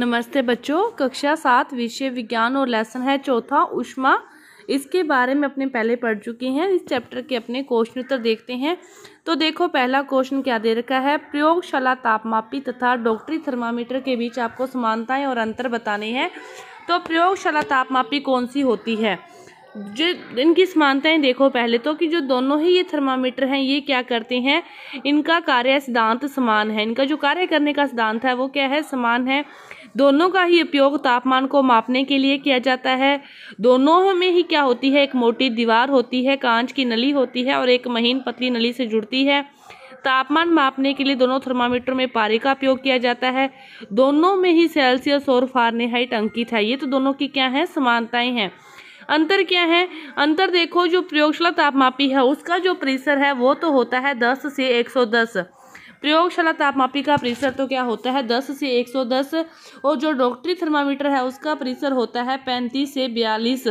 नमस्ते बच्चों कक्षा सात विषय विज्ञान और लेसन है चौथा उष्मा इसके बारे में अपने पहले पढ़ चुके हैं इस चैप्टर के अपने क्वेश्चन उत्तर देखते हैं तो देखो पहला क्वेश्चन क्या दे रखा है प्रयोगशाला तापमापी तथा डॉक्टरी थर्मामीटर के बीच आपको समानताएं और अंतर बताने हैं तो प्रयोगशाला तापमापी कौन सी होती है जो इनकी समानताएं देखो पहले तो कि जो दोनों ही ये थर्मामीटर हैं ये क्या करते हैं इनका कार्य सिद्धांत समान है इनका जो कार्य करने का सिद्धांत है वो क्या है समान है दोनों का ही उपयोग तापमान को मापने के लिए किया जाता है दोनों में ही क्या होती है एक मोटी दीवार होती है कांच की नली होती है और एक महीन पतली नली से जुड़ती है तापमान मापने के लिए दोनों थर्मामीटर में पारे का उपयोग किया जाता है दोनों में ही सेल्सियस और फारनेहाइट अंकित है ये तो दोनों की क्या है समानताएं हैं अंतर क्या है अंतर देखो जो प्रयोगशाला तापमापी है उसका जो प्रेशर है वो तो होता है दस से एक सौ दस प्रयोगशाला तापमापी का परिसर तो क्या होता है दस से एक सौ दस और जो डॉक्टरी थर्मामीटर है उसका परिसर होता है पैंतीस से बयालीस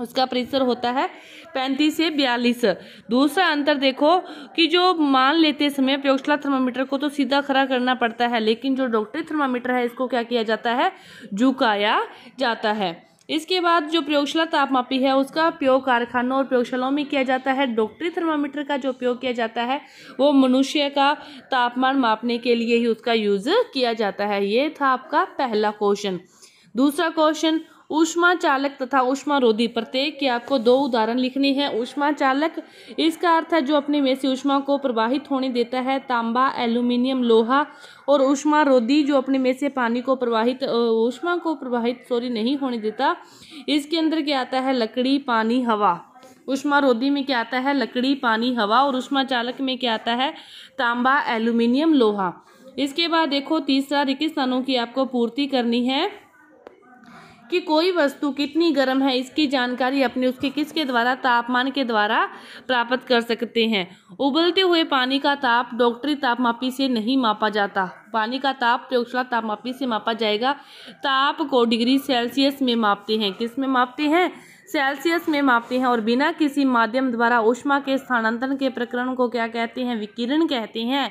उसका परिसर होता है पैंतीस से बयालीस दूसरा अंतर देखो कि जो मान लेते समय प्रयोगशाला थर्मामीटर को तो सीधा खड़ा करना पड़ता है लेकिन जो डॉक्टरी थर्मामीटर है इसको क्या किया जाता है झुकाया जाता है इसके बाद जो प्रयोगशाला तापमापी है उसका उपयोग कारखानों और प्रयोगशालाओं में किया जाता है डॉक्टरी थर्मामीटर का जो उपयोग किया जाता है वो मनुष्य का तापमान मापने के लिए ही उसका यूज़ किया जाता है ये था आपका पहला क्वेश्चन दूसरा क्वेश्चन ऊष्मा चालक तथा ऊष्मा रोधी प्रत्येक के आपको दो उदाहरण लिखने हैं ऊष्मा चालक इसका अर्थ है जो अपने में से ऊष्मा को प्रवाहित होने देता है तांबा एल्यूमिनियम लोहा और ऊष्मा रोधी जो अपने में से पानी को प्रवाहित ऊष्मा को प्रवाहित सॉरी नहीं होने देता इसके अंदर क्या आता है लकड़ी पानी हवा उष्मा रोधी में क्या आता है लकड़ी पानी हवा और उष्मा चालक में क्या आता है तांबा एल्यूमिनियम लोहा इसके बाद देखो तीसरा रिक्त स्थानों की आपको पूर्ति करनी है कि कोई वस्तु कितनी गर्म है इसकी जानकारी अपने उसके किसके द्वारा तापमान के द्वारा प्राप्त कर सकते हैं उबलते हुए पानी का ताप डॉक्टरी तापमापी से नहीं मापा जाता पानी का ताप प्रयोगशाला तापमापी से मापा जाएगा ताप को डिग्री सेल्सियस में मापते हैं किस में मापते हैं सेल्सियस में मापते हैं और बिना किसी माध्यम द्वारा उष्मा के स्थानांतरण के प्रकरण को क्या कहते हैं विकिरण कहते हैं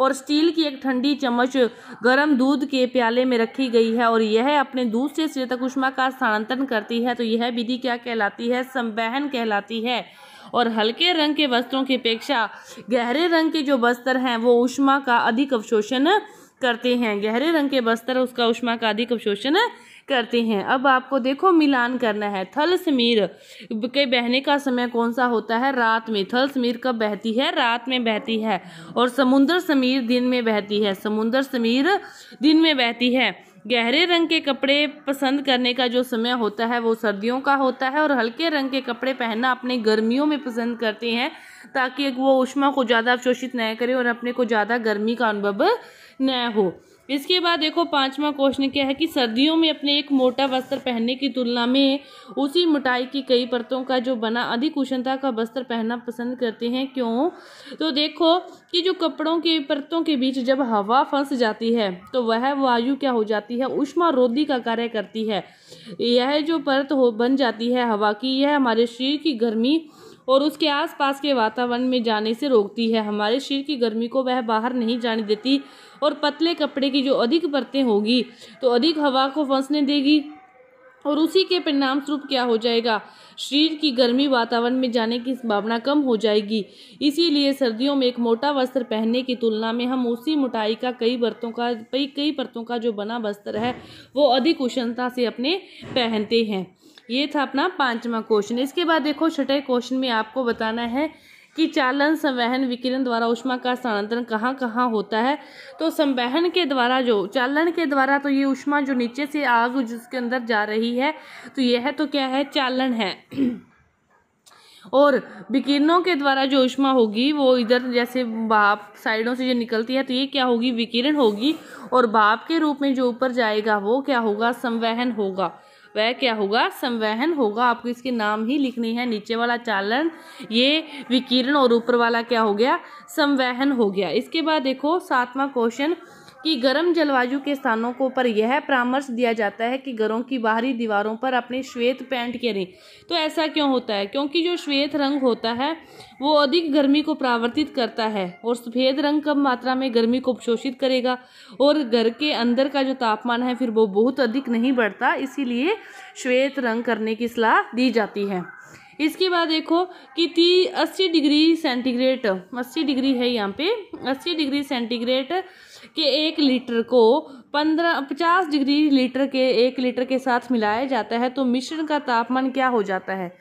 और स्टील की एक ठंडी चम्मच गर्म दूध के प्याले में रखी गई है और यह अपने दूध से सिर तक उष्मा का स्थानांतरण करती है तो यह विधि क्या कहलाती है संवहन कहलाती है और हल्के रंग के वस्त्रों की अपेक्षा गहरे रंग के जो वस्त्र हैं वो उष्मा का अधिक अवशोषण करते हैं गहरे रंग के वस्त्र उसका उष्मा का अधिक अवशोषण करते हैं अब आपको देखो मिलान करना है थल समीर के बहने का समय कौन सा होता है रात में थल समीर कब बहती है रात में बहती है और समुद्र समीर दिन में बहती है समुन्द्र समीर दिन में बहती है गहरे रंग के कपड़े पसंद करने का जो समय होता है वो सर्दियों का होता है और हल्के रंग के कपड़े पहनना अपने गर्मियों में पसंद करते हैं ताकि वो उष्मा को ज़्यादा अवशोषित न करें और अपने को ज़्यादा गर्मी का अनुभव न हो इसके बाद देखो पांचवा क्वेश्चन क्या है कि सर्दियों में अपने एक मोटा वस्त्र पहनने की तुलना में उसी मोटाई की कई परतों का जो बना अधिक उष्णता का वस्त्र पहनना पसंद करते हैं क्यों तो देखो कि जो कपड़ों के परतों के बीच जब हवा फंस जाती है तो वह वायु क्या हो जाती है उष्मा रोधी का कार्य करती है यह जो परत हो बन जाती है हवा की यह हमारे शरीर की गर्मी और उसके आसपास के वातावरण में जाने से रोकती है हमारे शरीर की गर्मी को वह बाहर नहीं जाने देती और पतले कपड़े की जो अधिक परतें होगी तो अधिक हवा को फंसने देगी और उसी के परिणाम स्वरूप क्या हो जाएगा शरीर की गर्मी वातावरण में जाने की संभावना कम हो जाएगी इसीलिए सर्दियों में एक मोटा वस्त्र पहनने की तुलना में हम उसी मोटाई का कई बर्तों का कई कई का जो बना वस्त्र है वो अधिक उष्णता से अपने पहनते हैं ये था अपना पांचवा क्वेश्चन इसके बाद देखो छठे क्वेश्चन में आपको बताना है कि चालन संवहन विकिरण द्वारा उष्मा का स्थानांतरण कहाँ कहाँ होता है तो संवहन के द्वारा जो चालन के द्वारा तो ये उष्मा जो नीचे से आग जिसके अंदर जा रही है तो यह तो क्या है चालन है और विकिरणों के द्वारा जो उष्मा होगी वो इधर जैसे भाप साइडों से जो निकलती है तो ये क्या होगी विकिरण होगी और भाप के रूप में जो ऊपर जाएगा वो क्या होगा संवहन होगा वह क्या होगा संवहन होगा आपको इसके नाम ही लिखने हैं नीचे वाला चालन ये विकिरण और ऊपर वाला क्या हो गया संवहन हो गया इसके बाद देखो सातवां क्वेश्चन कि गर्म जलवायु के स्थानों को पर यह परामर्श दिया जाता है कि घरों की बाहरी दीवारों पर अपने श्वेत पेंट करें तो ऐसा क्यों होता है क्योंकि जो श्वेत रंग होता है वो अधिक गर्मी को प्रावर्तित करता है और सफ़ेद रंग कम मात्रा में गर्मी को अवशोषित करेगा और घर के अंदर का जो तापमान है फिर वो बहुत अधिक नहीं बढ़ता इसीलिए श्वेत रंग करने की सलाह दी जाती है इसके बाद देखो कि ती अस्सी डिग्री सेंटीग्रेड अस्सी डिग्री है यहाँ पे अस्सी डिग्री सेंटीग्रेड के एक लीटर को पंद्रह पचास डिग्री लीटर के एक लीटर के साथ मिलाया जाता है तो मिश्रण का तापमान क्या हो जाता है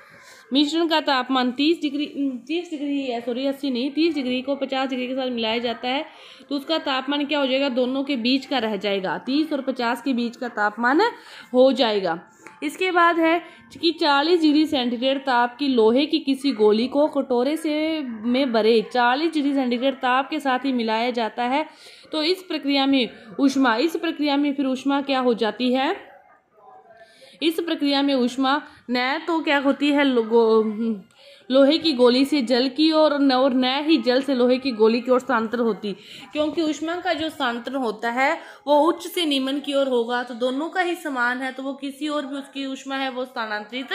मिश्रण का तापमान तीस डिग्री तीस डिग्री है सॉरी अस्सी नहीं तीस डिग्री को पचास डिग्री के साथ मिलाया जाता है तो उसका तापमान क्या हो जाएगा दोनों के बीच का रह जाएगा तीस और पचास के बीच का तापमान हो जाएगा इसके बाद है कि 40 डिग्री सेंटीग्रेड ताप की लोहे की किसी गोली को कटोरे से में भरे 40 डिग्री सेंटीग्रेड ताप के साथ ही मिलाया जाता है तो इस प्रक्रिया में उष्मा इस प्रक्रिया में फिर उष्मा क्या हो जाती है इस प्रक्रिया में उष्मा न तो क्या होती है लोहे की गोली से जल की ओर और, और न ही जल से लोहे की गोली की ओर स्थानांतर होती क्योंकि उष्मा का जो स्थानांतरण होता है वो उच्च से निमन की ओर होगा तो दोनों का ही समान है तो वो किसी और भी उसकी उष्मा है वो स्थानांतरित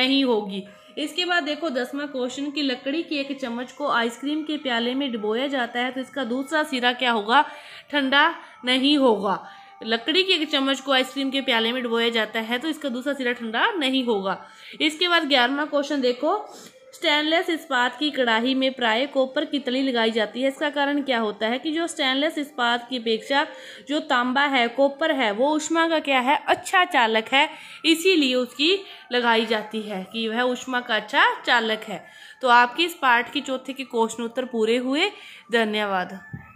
नहीं होगी इसके बाद देखो दसवा क्वेश्चन की लकड़ी की एक चम्मच को आइसक्रीम के प्याले में डुबोया जाता है तो इसका दूसरा सिरा क्या होगा ठंडा नहीं होगा लकड़ी की एक चम्मच को आइसक्रीम के प्याले में डुबोया जाता है तो इसका दूसरा सिरा ठंडा नहीं होगा इसके बाद ग्यारहवा क्वेश्चन देखो स्टेनलेस इस्पात की कढ़ाई में प्राय कॉपर की तली लगाई जाती है इसका कारण क्या होता है कि जो स्टेनलेस इस्पात की अपेक्षा जो तांबा है कॉपर है वो उष्मा का क्या है अच्छा चालक है इसीलिए उसकी लगाई जाती है कि वह उष्मा का अच्छा चालक है तो आपकी इस पाठ की चौथे के क्वेश्चन उत्तर पूरे हुए धन्यवाद